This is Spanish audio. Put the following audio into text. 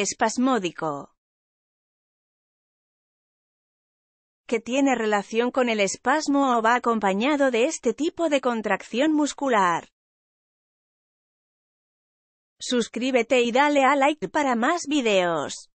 Espasmódico. que tiene relación con el espasmo o va acompañado de este tipo de contracción muscular. Suscríbete y dale a like para más videos.